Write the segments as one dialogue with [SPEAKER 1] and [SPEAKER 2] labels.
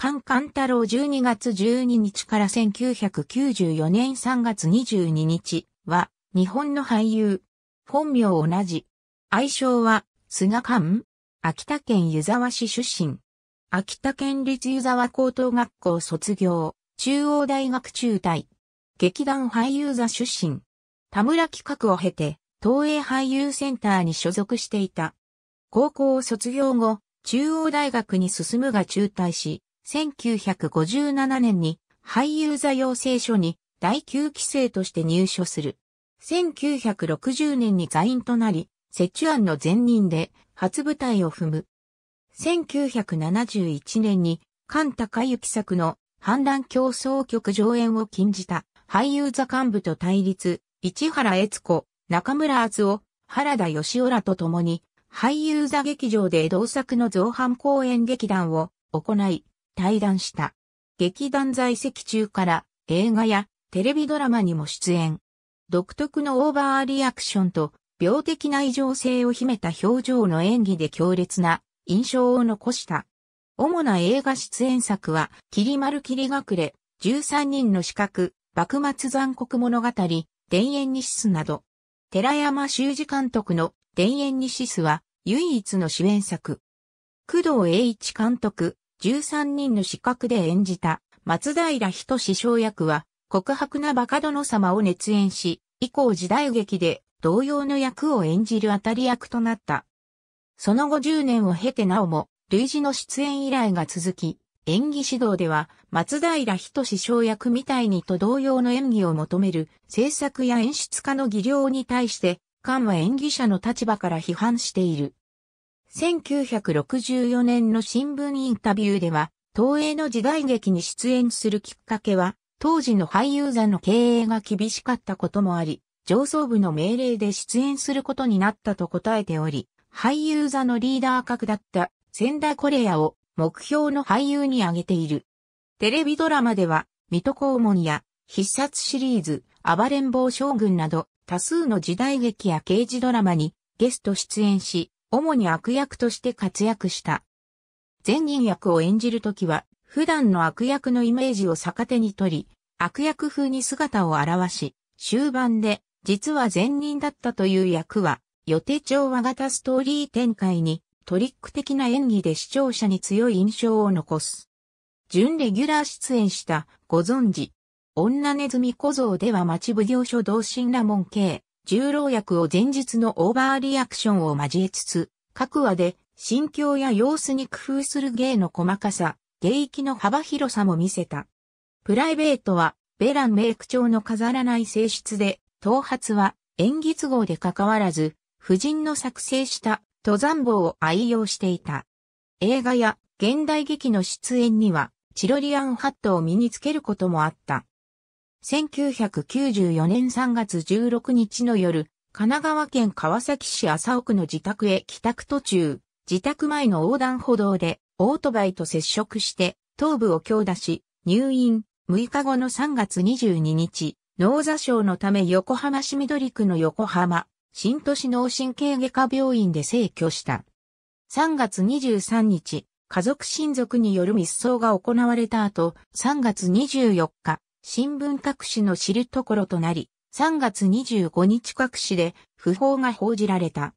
[SPEAKER 1] カンカン太郎12月12日から1994年3月22日は日本の俳優。本名同じ。愛称は菅ン秋田県湯沢市出身。秋田県立湯沢高等学校卒業。中央大学中退。劇団俳優座出身。田村企画を経て東映俳優センターに所属していた。高校を卒業後、中央大学に進むが中退し、1957年に俳優座養成所に第9期生として入所する。1960年に座員となり、折衷案の前任で初舞台を踏む。1971年に菅高幸作の反乱競争局上演を禁じた俳優座幹部と対立、市原悦子、中村敦夫、原田義浦らと共に俳優座劇場で同作の造反公演劇団を行い、対談した。劇団在籍中から映画やテレビドラマにも出演。独特のオーバーリアクションと病的な異常性を秘めた表情の演技で強烈な印象を残した。主な映画出演作は、霧丸霧隠れ、13人の資格、幕末残酷物語、田園西すなど。寺山修司監督の田園に西スは唯一の主演作。工藤栄一監督、13人の資格で演じた松平人志将役は告白なバカ殿様を熱演し、以降時代劇で同様の役を演じる当たり役となった。その後10年を経てなおも、類似の出演依頼が続き、演技指導では松平人志将役みたいにと同様の演技を求める制作や演出家の技量に対して、菅は演技者の立場から批判している。1964年の新聞インタビューでは、東映の時代劇に出演するきっかけは、当時の俳優座の経営が厳しかったこともあり、上層部の命令で出演することになったと答えており、俳優座のリーダー格だった仙台コレアを目標の俳優に挙げている。テレビドラマでは、水戸黄門や必殺シリーズ、暴れん坊将軍など多数の時代劇や刑事ドラマにゲスト出演し、主に悪役として活躍した。善人役を演じるときは、普段の悪役のイメージを逆手に取り、悪役風に姿を現し、終盤で、実は善人だったという役は、予定調和型ストーリー展開に、トリック的な演技で視聴者に強い印象を残す。準レギュラー出演した、ご存知、女ネズミ小僧では町奉行所同心ラモン系、重労役を前日のオーバーリアクションを交えつつ、各話で心境や様子に工夫する芸の細かさ、芸域の幅広さも見せた。プライベートは、ベランメイク調の飾らない性質で、頭髪は演技都合で関わらず、夫人の作成した登山帽を愛用していた。映画や現代劇の出演には、チロリアンハットを身につけることもあった。1994年3月16日の夜、神奈川県川崎市麻生区の自宅へ帰宅途中、自宅前の横断歩道でオートバイと接触して頭部を強打し、入院6日後の3月22日、脳座症のため横浜市緑区の横浜、新都市脳神経外科病院で逝去した。3月23日、家族親族による密葬が行われた後、3月24日、新聞各紙の知るところとなり、3月25日各紙で訃報が報じられた。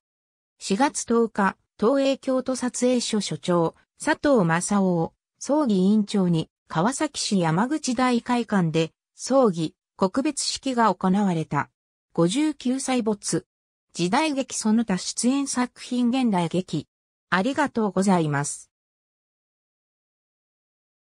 [SPEAKER 1] 4月10日、東映京都撮影所所長、佐藤正夫を葬儀委員長に川崎市山口大会館で葬儀、告別式が行われた。59歳没。時代劇その他出演作品現代劇。ありがとうございます。